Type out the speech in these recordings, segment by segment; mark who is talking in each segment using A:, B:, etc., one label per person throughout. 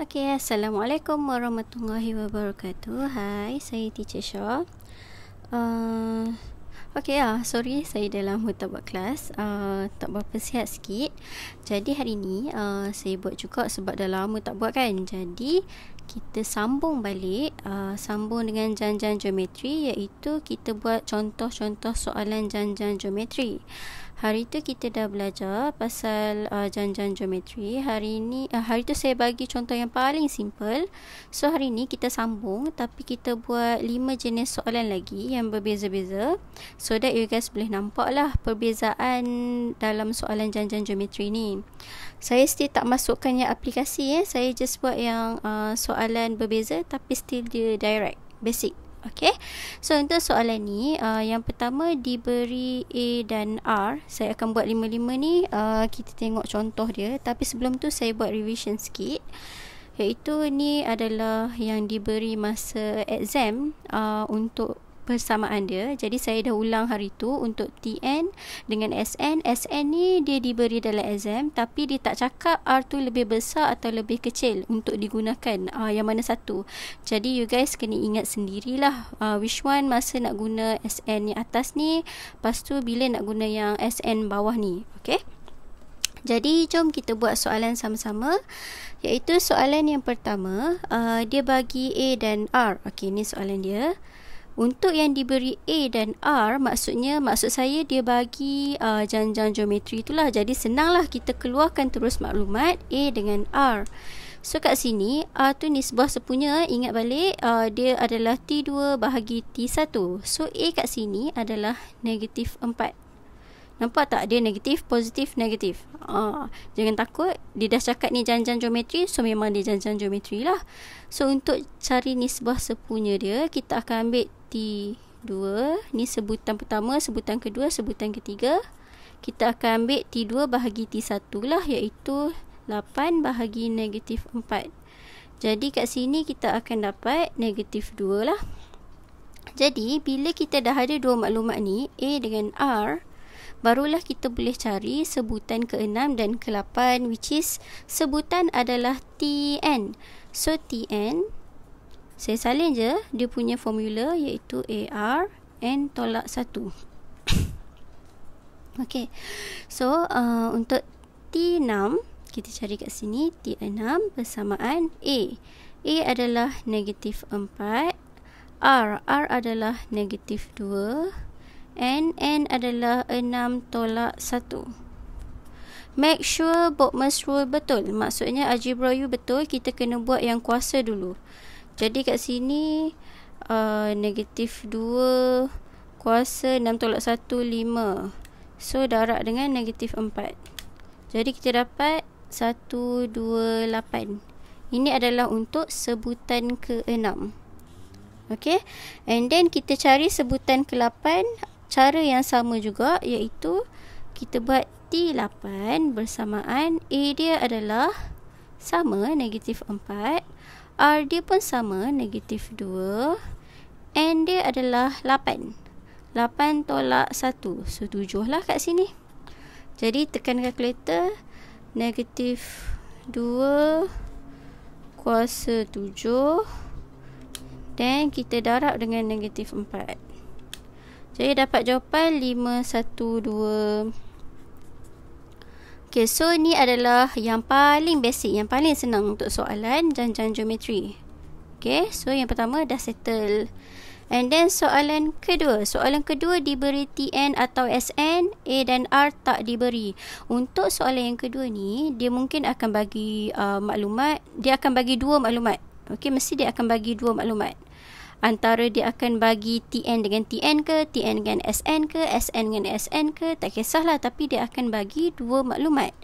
A: Okay, Assalamualaikum warahmatullahi wabarakatuh Hai, saya Teacher Shaw uh, Okay, uh, ah, sorry saya dalam hutan buat kelas uh, Tak berapa sihat sikit Jadi hari ni uh, saya buat juga sebab dah lama tak buat kan Jadi kita sambung balik uh, Sambung dengan janjian geometri Iaitu kita buat contoh-contoh soalan janjian geometri Hari tu kita dah belajar pasal uh, janjian geometri. Hari ni uh, hari tu saya bagi contoh yang paling simple. So hari ni kita sambung tapi kita buat lima jenis soalan lagi yang berbeza-beza. So that you guys boleh nampaklah perbezaan dalam soalan janjian geometri ni. Saya still tak masukkan yang aplikasi eh. Saya just buat yang uh, soalan berbeza tapi still dia direct, basic. Okay, so untuk soalan ni, uh, yang pertama diberi A dan R. Saya akan buat lima-lima ni, uh, kita tengok contoh dia. Tapi sebelum tu saya buat revision sikit. Iaitu ni adalah yang diberi masa exam uh, untuk persamaan dia. Jadi saya dah ulang hari tu untuk TN dengan SN. SN ni dia diberi dalam exam tapi dia tak cakap R tu lebih besar atau lebih kecil untuk digunakan uh, yang mana satu. Jadi you guys kena ingat sendirilah uh, which one masa nak guna SN ni atas ni, lepas tu bila nak guna yang SN bawah ni. Okay? Jadi jom kita buat soalan sama-sama iaitu soalan yang pertama uh, dia bagi A dan R. Okey ni soalan dia. Untuk yang diberi A dan R, maksudnya maksud saya dia bagi uh, janjang geometri itulah. Jadi senanglah kita keluarkan terus maklumat A dengan R. So kat sini R tu nisbah sepunya ingat balik uh, dia adalah T2 bahagi T1. So A kat sini adalah negatif 4. Nampak tak? Dia negatif, positif, negatif. Ah, jangan takut. Dia dah cakap ni janjian geometri. So, memang dia janjian geometri lah. So, untuk cari nisbah sepunya dia, kita akan ambil T2. Ni sebutan pertama, sebutan kedua, sebutan ketiga. Kita akan ambil T2 bahagi T1 lah. Iaitu 8 bahagi negatif 4. Jadi, kat sini kita akan dapat negatif 2 lah. Jadi, bila kita dah ada dua maklumat ni, A dengan R, barulah kita boleh cari sebutan ke-6 dan ke-8 which is sebutan adalah TN. So TN saya salin je dia punya formula iaitu AR N tolak 1. okay. So uh, untuk T6 kita cari kat sini T6 bersamaan A. A adalah negatif 4. R. R adalah negatif 2 n n adalah 6 tolak 1 make sure book mesrul betul maksudnya algebra you betul kita kena buat yang kuasa dulu jadi kat sini uh, negatif 2 kuasa 6 tolak 1 5 so darab dengan negatif 4 jadi kita dapat 1 2 8 ini adalah untuk sebutan ke 6 Okay. And then kita cari sebutan ke 8 cara yang sama juga iaitu kita buat T8 bersamaan A dia adalah sama negatif 4 R dia pun sama negatif 2 N dia adalah 8 8 tolak 1 so 7 lah kat sini jadi tekan kalkulator negatif 2 kuasa 7 dan kita darab dengan negatif 4 jadi dapat jawapan 512. Okay, so ni adalah yang paling basic, yang paling senang untuk soalan janjang geometri. Okay, so yang pertama dah settle. And then soalan kedua. Soalan kedua diberi TN atau SN, A dan R tak diberi. Untuk soalan yang kedua ni, dia mungkin akan bagi uh, maklumat. Dia akan bagi dua maklumat. Okay, mesti dia akan bagi dua maklumat antara dia akan bagi TN dengan TN ke, TN dengan SN ke, SN dengan SN ke, tak kisahlah tapi dia akan bagi dua maklumat.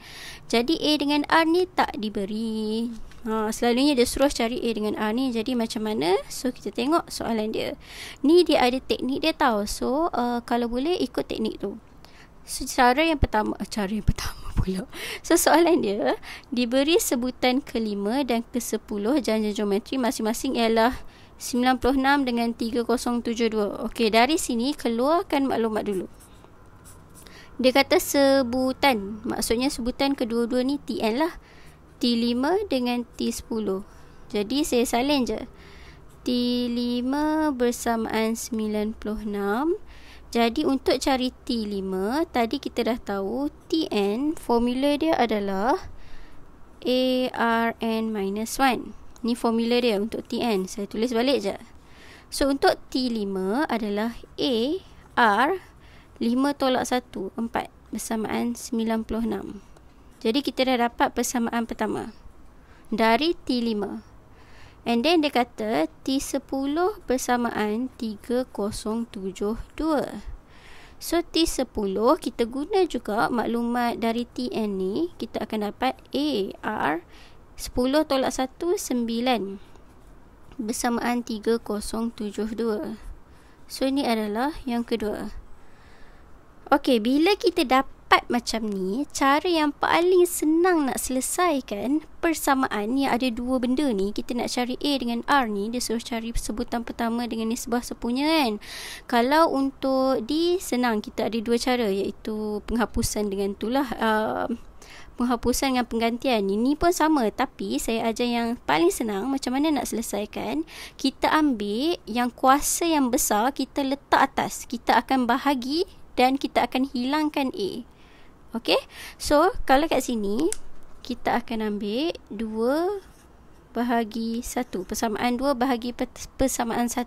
A: Jadi A dengan R ni tak diberi. Ha, selalunya dia suruh cari A dengan R ni. Jadi macam mana? So kita tengok soalan dia. Ni dia ada teknik dia tahu. So uh, kalau boleh ikut teknik tu. So, eh, cara yang pertama, cara yang pertama pula. So, soalan dia, diberi sebutan kelima dan kesepuluh janji geometri masing-masing ialah 96 dengan 3072. Okey, dari sini keluarkan maklumat dulu. Dia kata sebutan. Maksudnya sebutan kedua-dua ni TN lah. T5 dengan T10. Jadi saya salin je. T5 bersamaan 96. Jadi untuk cari T5, tadi kita dah tahu TN formula dia adalah ARN minus 1. Ni formula dia untuk TN. Saya tulis balik je. So, untuk T5 adalah A, R, 5 tolak 1, 4. Bersamaan 96. Jadi, kita dah dapat persamaan pertama. Dari T5. And then, dia kata T10 bersamaan 3072. So, T10 kita guna juga maklumat dari TN ni. Kita akan dapat A, R, 10 tolak 1, 9. Bersamaan 3072. So, ini adalah yang kedua. Okey, bila kita dapat macam ni, cara yang paling senang nak selesaikan persamaan yang ada dua benda ni, kita nak cari A dengan R ni, dia suruh cari sebutan pertama dengan nisbah sepunya kan. Kalau untuk D, senang. Kita ada dua cara iaitu penghapusan dengan itulah. Uh, penghapusan dengan penggantian ini pun sama tapi saya ajar yang paling senang macam mana nak selesaikan kita ambil yang kuasa yang besar kita letak atas kita akan bahagi dan kita akan hilangkan A Okay, so kalau kat sini kita akan ambil 2 bahagi 1 Persamaan 2 bahagi persamaan 1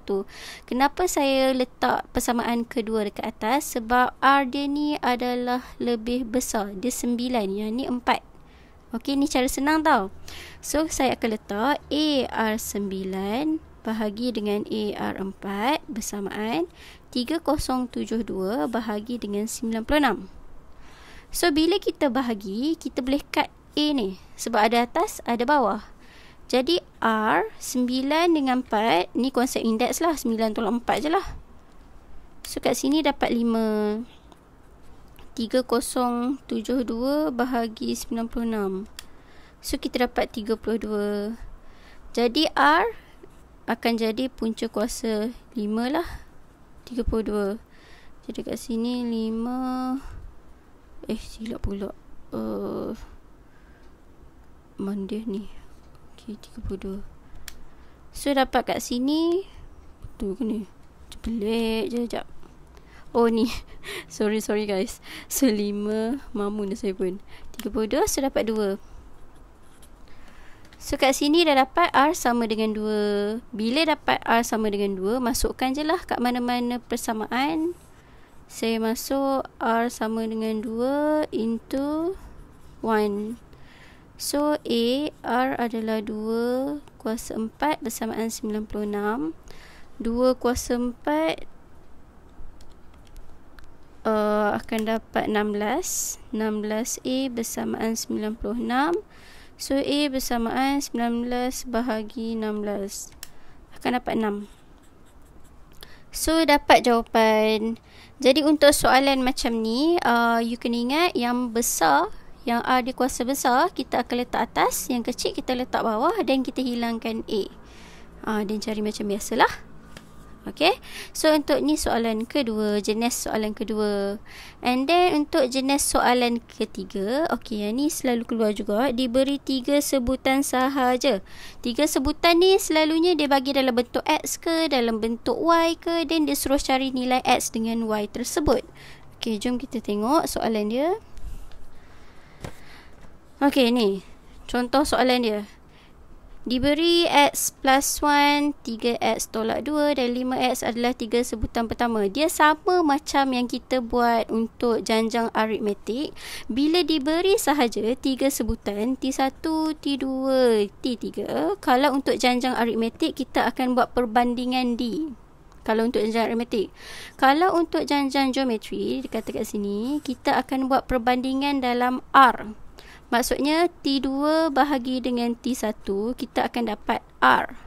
A: Kenapa saya letak persamaan kedua dekat atas Sebab R dia ni adalah lebih besar Dia 9 yang ni 4 Okey, ni cara senang tau. So, saya akan letak a r 9 bahagi dengan AR4 bersamaan 3072 bahagi dengan 96. So, bila kita bahagi, kita boleh cut A ni. Sebab ada atas, ada bawah. Jadi R 9 dengan 4 ni konsep indeks lah 9 tolak 4 je lah. So kat sini dapat 5 3072 bahagi 96. So kita dapat 32. Jadi R akan jadi punca kuasa 5 lah. 32. Jadi kat sini 5 eh silap pula. Uh, mana ni? 32 So dapat kat sini Tu kena Belik je sekejap Oh ni Sorry sorry guys So 5 dah saya pun 32 So dapat 2 So kat sini dah dapat R sama dengan 2 Bila dapat R sama dengan 2 Masukkan je lah Kat mana-mana persamaan Saya masuk R sama dengan 2 Into 1 So A, R adalah 2 kuasa 4 bersamaan 96. 2 kuasa 4 Uh, eh, akan dapat 16 16 A bersamaan 96 So A bersamaan 19 bahagi 16 Akan dapat 6 So dapat jawapan Jadi untuk soalan macam ni uh, You kena ingat yang besar yang R dia kuasa besar, kita akan letak atas. Yang kecil, kita letak bawah. Dan kita hilangkan A. Ha, dan cari macam biasalah. Okay. So, untuk ni soalan kedua. Jenis soalan kedua. And then, untuk jenis soalan ketiga. Okay, yang ni selalu keluar juga. Diberi tiga sebutan sahaja. Tiga sebutan ni selalunya dia bagi dalam bentuk X ke, dalam bentuk Y ke. Dan dia suruh cari nilai X dengan Y tersebut. Okay, jom kita tengok soalan dia. Okey ni. Contoh soalan dia. Diberi X plus 1, 3X tolak 2 dan 5X adalah tiga sebutan pertama. Dia sama macam yang kita buat untuk janjang aritmetik. Bila diberi sahaja tiga sebutan, T1, T2, T3. Kalau untuk janjang aritmetik, kita akan buat perbandingan D. Kalau untuk janjang aritmetik. Kalau untuk janjang geometri, dia kata sini, kita akan buat perbandingan dalam R. Maksudnya T2 bahagi dengan T1 kita akan dapat R.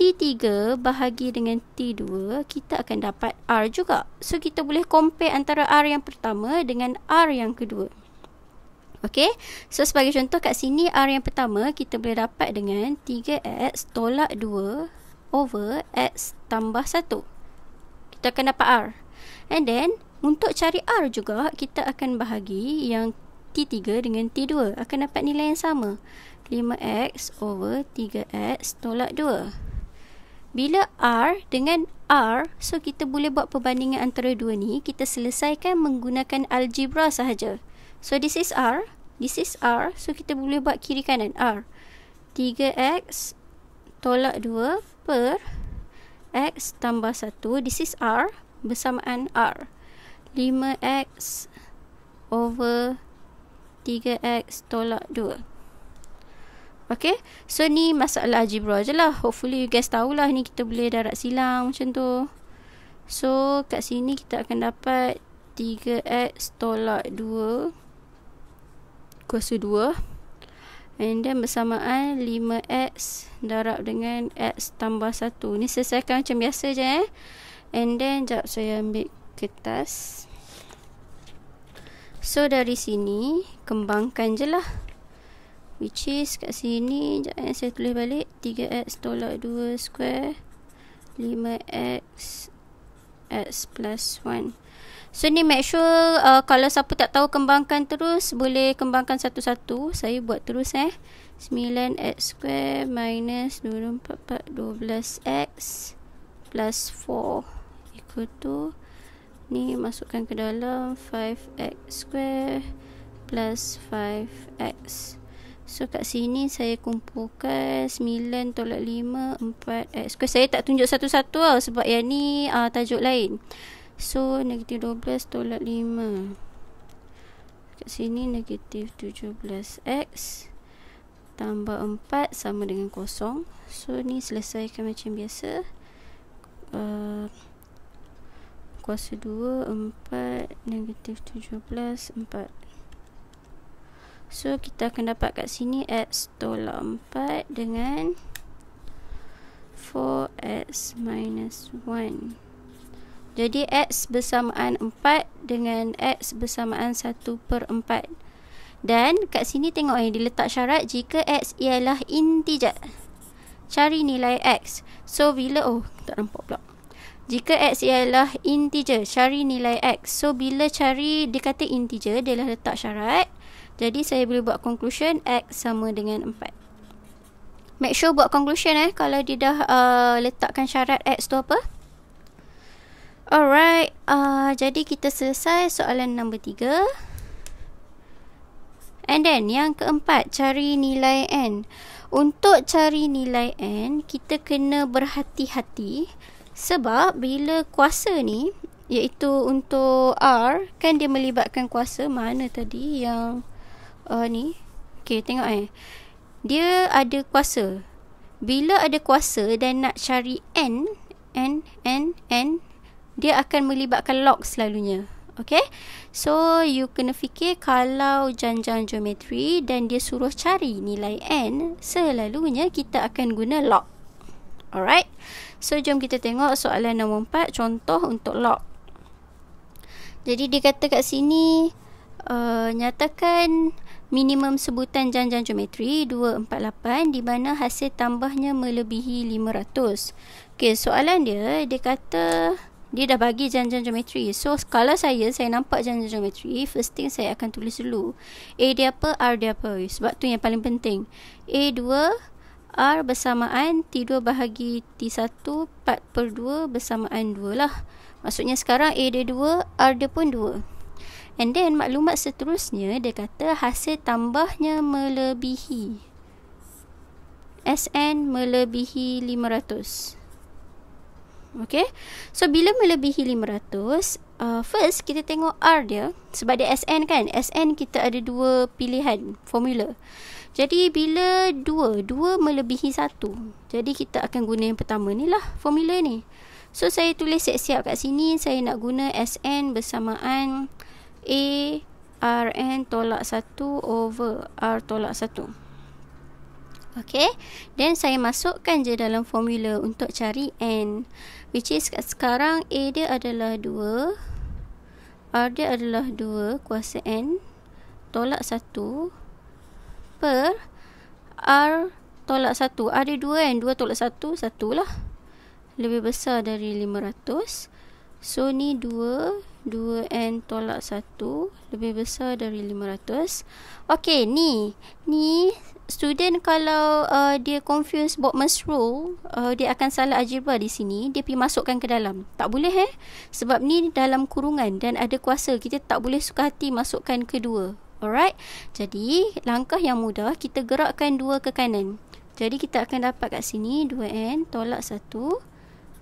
A: T3 bahagi dengan T2 kita akan dapat R juga. So kita boleh compare antara R yang pertama dengan R yang kedua. Okay. So sebagai contoh kat sini R yang pertama kita boleh dapat dengan 3X tolak 2 over X tambah 1. Kita akan dapat R. And then untuk cari R juga kita akan bahagi yang T3 dengan T2 akan dapat nilai yang sama. 5X over 3X tolak 2. Bila R dengan R, so kita boleh buat perbandingan antara dua ni, kita selesaikan menggunakan algebra sahaja. So this is R, this is R, so kita boleh buat kiri kanan R. 3X tolak 2 per X tambah 1, this is R, bersamaan R. 5X over 3x tolak 2 Okay So ni masalah algebra je lah Hopefully you guys tahulah ni kita boleh darat silang macam tu So kat sini kita akan dapat 3x tolak 2 Kuasa 2 And then bersamaan 5x darab dengan x tambah 1. Ni selesaikan macam biasa je eh. And then sekejap saya ambil kertas. Kertas. So dari sini kembangkan je lah Which is kat sini Sekejap eh, saya tulis balik 3x tolak 2 square 5x x plus 1 So ni make sure uh, kalau siapa tak tahu kembangkan terus boleh kembangkan satu-satu. Saya buat terus eh. 9x square minus 244 12x plus 4 equal to ni masukkan ke dalam 5x square plus 5x so kat sini saya kumpulkan 9 tolak 5 4x square saya tak tunjuk satu-satu lah sebab yang ni uh, tajuk lain so negatif 12 tolak 5 kat sini negatif 17x tambah 4 sama dengan kosong so ni selesaikan macam biasa uh, kuasa 2 4 negatif 17 4 so kita akan dapat kat sini x tolak 4 dengan 4x minus 1 jadi x bersamaan 4 dengan x bersamaan 1 per 4 dan kat sini tengok yang eh, diletak syarat jika x ialah integer. Cari nilai x. So bila oh tak nampak pula. Jika x ialah integer, cari nilai x. So, bila cari, dia kata integer, dia dah letak syarat. Jadi, saya boleh buat conclusion x sama dengan 4. Make sure buat conclusion eh, kalau dia dah uh, letakkan syarat x tu apa. Alright, uh, jadi kita selesai soalan nombor 3. And then, yang keempat, cari nilai n. Untuk cari nilai n, kita kena Berhati-hati. Sebab bila kuasa ni iaitu untuk R kan dia melibatkan kuasa mana tadi yang uh, ni. Okey tengok eh. Dia ada kuasa. Bila ada kuasa dan nak cari N N N N dia akan melibatkan log selalunya. Okay. So you kena fikir kalau janjang geometri dan dia suruh cari nilai N selalunya kita akan guna log. Alright. So jom kita tengok soalan nombor 4 contoh untuk log. Jadi dia kata kat sini uh, nyatakan minimum sebutan janjang geometri 248 di mana hasil tambahnya melebihi 500. Okey, soalan dia dia kata dia dah bagi janjang geometri. So kalau saya saya nampak janjang geometri, first thing saya akan tulis dulu. A dia apa, R dia apa. Sebab tu yang paling penting. A 2 R bersamaan T2 bahagi T1 part per 2 bersamaan 2 lah. Maksudnya sekarang A dia 2, R dia pun 2. And then maklumat seterusnya dia kata hasil tambahnya melebihi. SN melebihi 500. Okay. So bila melebihi 500, Uh, first kita tengok R dia sebab dia SN kan SN kita ada dua pilihan formula jadi bila 2, 2 melebihi 1. Jadi kita akan guna yang pertama ni lah formula ni. So saya tulis siap-siap kat sini. Saya nak guna Sn bersamaan A Rn tolak 1 over R tolak 1. Okay. Then saya masukkan je dalam formula untuk cari N. Which is sekarang A dia adalah 2. R dia adalah 2 kuasa N. Tolak 1 per R tolak 1. ada dia 2 kan? 2 tolak 1, 1 lah. Lebih besar dari 500. So, ni 2. 2 N tolak 1. Lebih besar dari 500. Okay, ni. Ni, student kalau uh, dia confused mass rule, uh, dia akan salah algebra di sini. Dia pergi masukkan ke dalam. Tak boleh eh? Sebab ni dalam kurungan dan ada kuasa. Kita tak boleh suka hati masukkan kedua. Alright. Jadi, langkah yang mudah kita gerakkan dua ke kanan. Jadi, kita akan dapat kat sini 2N tolak 1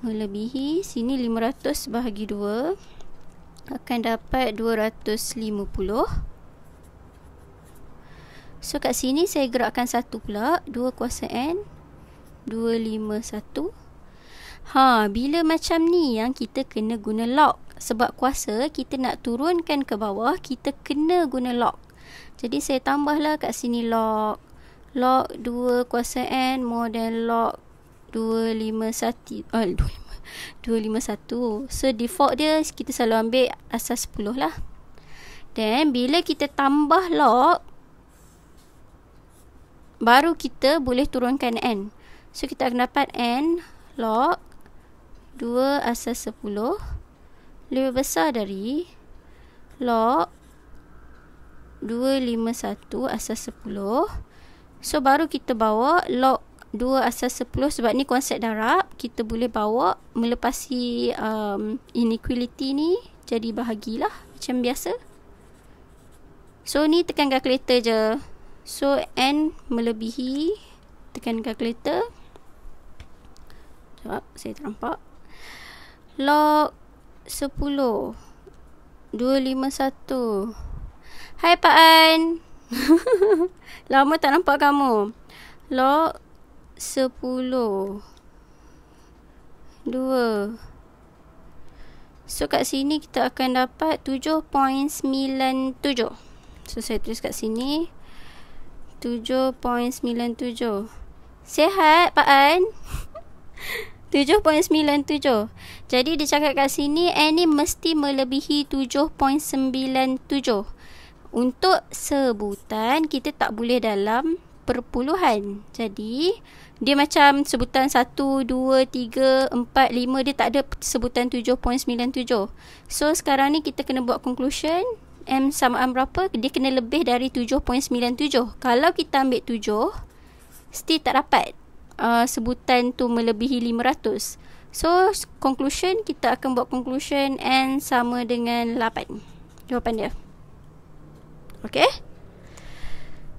A: melebihi sini 500 bahagi 2 akan dapat 250. So, kat sini saya gerakkan 1 pula. 2 kuasa N 251. Ha, bila macam ni yang kita kena guna log. Sebab kuasa kita nak turunkan ke bawah, kita kena guna log. Jadi saya tambahlah kat sini log. Log 2 kuasa n more than log 251. Oh, 251. So default dia kita selalu ambil asas 10 lah. Then bila kita tambah log. Baru kita boleh turunkan n. So kita akan dapat n log 2 asas 10. Lebih besar dari log 251 asas 10. So baru kita bawa log 2 asas 10 sebab ni konsep darab. Kita boleh bawa melepasi um, inequality ni jadi bahagilah macam biasa. So ni tekan calculator je. So n melebihi tekan calculator. Sebab saya terampak. Log 10 251 Hai Pak An. Lama tak nampak kamu. Log 10. 2. So kat sini kita akan dapat 7.97. So saya tulis kat sini. 7.97. Sehat Pak An. 7.97. Jadi dia cakap kat sini Annie mesti melebihi 7.97 untuk sebutan kita tak boleh dalam perpuluhan. Jadi dia macam sebutan 1 2 3 4 5 dia tak ada sebutan 7.97. So sekarang ni kita kena buat conclusion M sama M berapa? Dia kena lebih dari 7.97. Kalau kita ambil 7, still tak dapat uh, sebutan tu melebihi 500. So, conclusion, kita akan buat conclusion N sama dengan 8. Jawapan dia. Okey.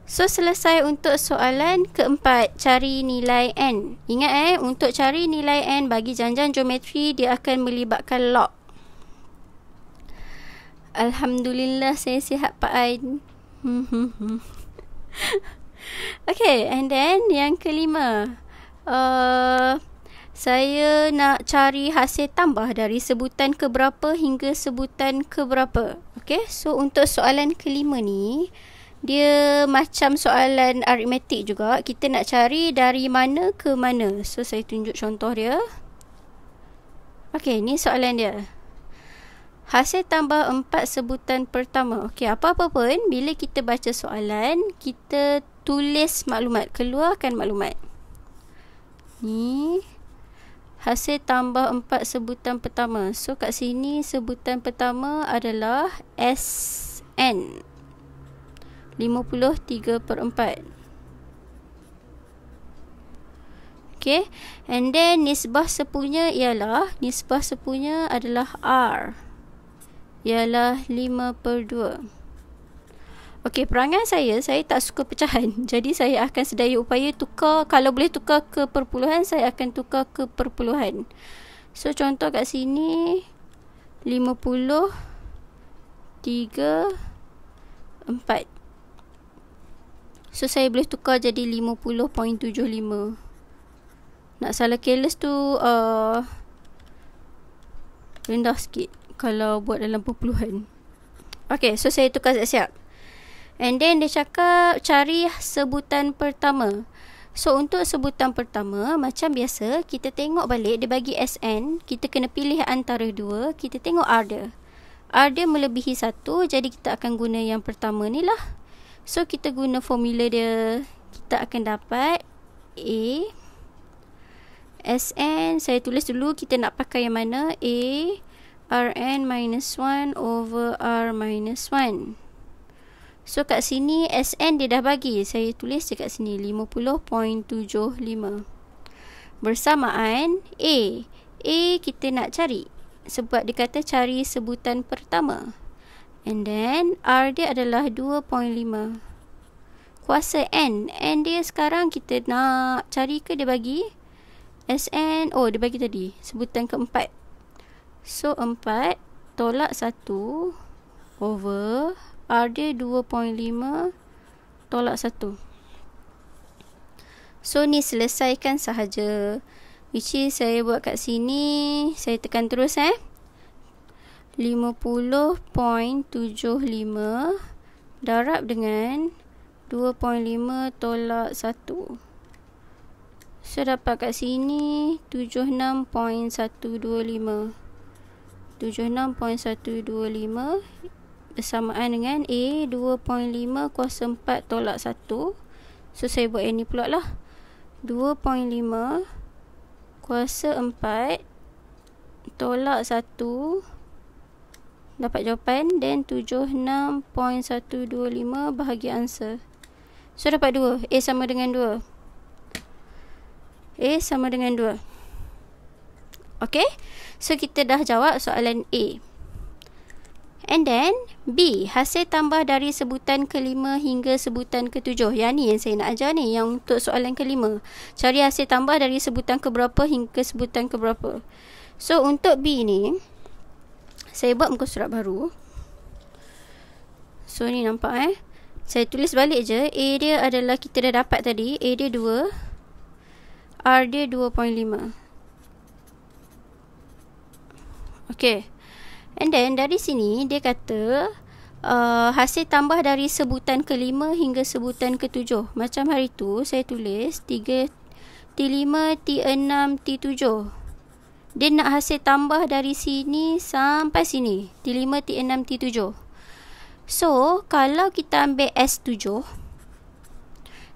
A: So selesai untuk soalan keempat cari nilai n. Ingat eh untuk cari nilai n bagi janjian geometri dia akan melibatkan log. Alhamdulillah saya sihat Pak Ain. okay, and then yang kelima. Uh, saya nak cari hasil tambah dari sebutan keberapa hingga sebutan keberapa. okay? so untuk soalan kelima ni, dia macam soalan aritmetik juga. Kita nak cari dari mana ke mana. So, saya tunjuk contoh dia. Okay, ni soalan dia. Hasil tambah empat sebutan pertama. Okay, apa-apa pun, bila kita baca soalan, kita tulis maklumat. Keluarkan maklumat. Ni hasil tambah empat sebutan pertama. So kat sini sebutan pertama adalah SN 53/4. Okay, and then nisbah sepunya ialah nisbah sepunya adalah R ialah 5/2. Okey, perangai saya, saya tak suka pecahan. Jadi saya akan sedaya upaya tukar kalau boleh tukar ke perpuluhan, saya akan tukar ke perpuluhan. So contoh kat sini 50 3 4. So saya boleh tukar jadi 50.75. Nak salah keles tu uh, rendah sikit kalau buat dalam perpuluhan. Okey, so saya tukar siap-siap. And then dia cakap cari sebutan pertama. So untuk sebutan pertama macam biasa kita tengok balik dia bagi SN, kita kena pilih antara dua, kita tengok ada. Ada melebihi satu jadi kita akan guna yang pertama ni lah. So kita guna formula dia kita akan dapat A SN saya tulis dulu kita nak pakai yang mana A RN minus 1 over R minus 1. So kat sini SN dia dah bagi. Saya tulis kat sini 50.75. Bersamaan A. A kita nak cari. Sebab dia kata cari sebutan pertama. And then R dia adalah 2.5. Kuasa N. N dia sekarang kita nak cari ke dia bagi? SN. Oh dia bagi tadi. Sebutan keempat. So empat tolak satu over RD 2.5 tolak 1 so ni selesaikan sahaja which is saya buat kat sini saya tekan terus eh 50.75 darab dengan 2.5 tolak 1 saya so, dapat kat sini 76.125 76.125 bersamaan dengan A 2.5 kuasa 4 tolak 1 so saya buat yang ni pula lah 2.5 kuasa 4 tolak 1 dapat jawapan dan 76.125 bahagi answer so dapat 2 A sama dengan 2 A sama dengan 2 Okay, so kita dah jawab soalan A. And then B hasil tambah dari sebutan kelima hingga sebutan ketujuh. Yang ni yang saya nak ajar ni yang untuk soalan kelima. Cari hasil tambah dari sebutan keberapa hingga sebutan keberapa. So untuk B ni saya buat muka surat baru. So ni nampak eh. Saya tulis balik je. A dia adalah kita dah dapat tadi. A dia 2. R dia 2.5. Okay. And then dari sini dia kata uh, hasil tambah dari sebutan kelima hingga sebutan ketujuh. Macam hari tu saya tulis 3 T5, T6, T7. Dia nak hasil tambah dari sini sampai sini. T5, T6, T7. So, kalau kita ambil S7.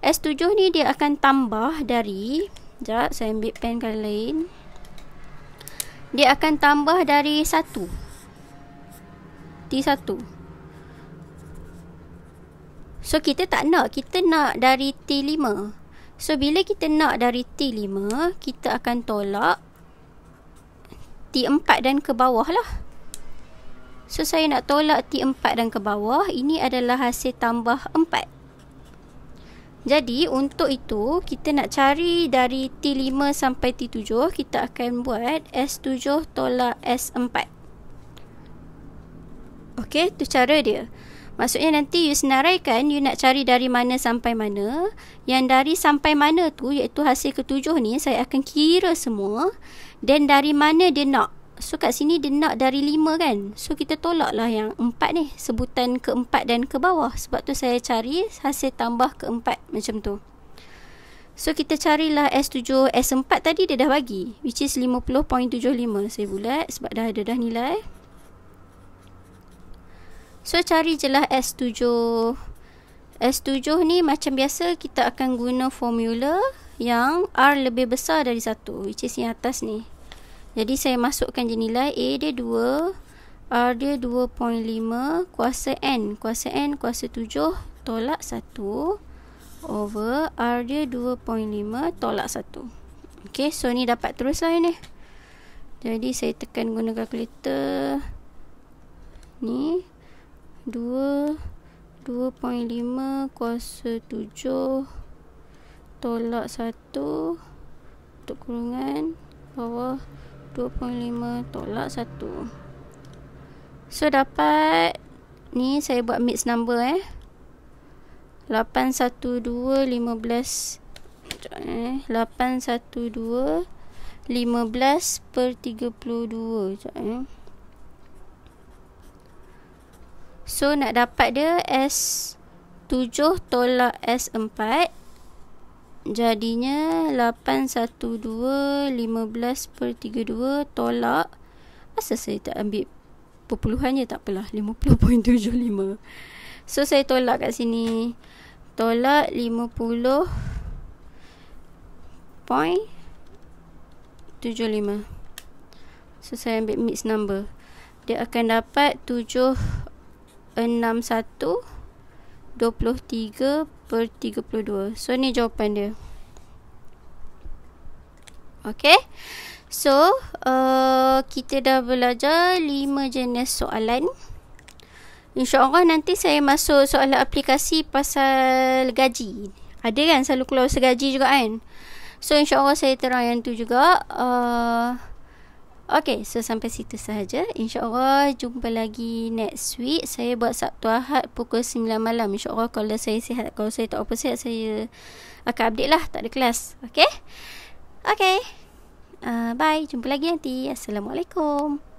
A: S7 ni dia akan tambah dari. Sekejap, saya ambil pen kali lain. Dia akan tambah dari 1 mati satu. So kita tak nak, kita nak dari T5. So bila kita nak dari T5, kita akan tolak T4 dan ke bawah lah. So saya nak tolak T4 dan ke bawah, ini adalah hasil tambah 4. Jadi untuk itu, kita nak cari dari T5 sampai T7, kita akan buat S7 tolak S4. Okay, tu cara dia. Maksudnya nanti you senaraikan you nak cari dari mana sampai mana. Yang dari sampai mana tu iaitu hasil ketujuh ni saya akan kira semua. Dan dari mana dia nak. So kat sini dia nak dari lima kan. So kita tolak lah yang empat ni. Sebutan keempat dan ke bawah. Sebab tu saya cari hasil tambah keempat macam tu. So kita carilah S7, S4 tadi dia dah bagi. Which is 50.75 saya bulat sebab dah ada dah nilai. So cari je lah S7 S7 ni macam biasa kita akan guna formula yang R lebih besar dari 1 which is yang atas ni. Jadi saya masukkan je nilai A dia 2 R dia 2.5 kuasa N kuasa N kuasa 7 tolak 1 over R dia 2.5 tolak 1. Okay so ni dapat terus lah ni. Jadi saya tekan guna kalkulator ni 2.5 kuasa 7 tolak 1 untuk kurungan bawah 2.5 tolak 1 so dapat ni saya buat mix number eh 8 1 2 15 8, 1, 2 15 per 32 Sekejap eh So nak dapat dia S7 tolak S4 Jadinya 812 per 32 tolak Asal saya tak ambil perpuluhannya tak apalah 50.75 So saya tolak kat sini Tolak 50.75 So saya ambil mixed number Dia akan dapat 7 23 per 32 So ni jawapan dia Okay So uh, Kita dah belajar 5 jenis soalan Insya Allah nanti saya masuk soalan aplikasi pasal gaji Ada kan selalu keluar segaji juga kan So insya Allah saya terang yang tu juga uh, Okay, so sampai situ sahaja. InsyaAllah jumpa lagi next week. Saya buat Sabtu Ahad pukul 9 malam. InsyaAllah kalau saya sihat, kalau saya tak apa sihat, saya akan update lah. Tak ada kelas. Okay? Okay. Uh, bye. Jumpa lagi nanti. Assalamualaikum.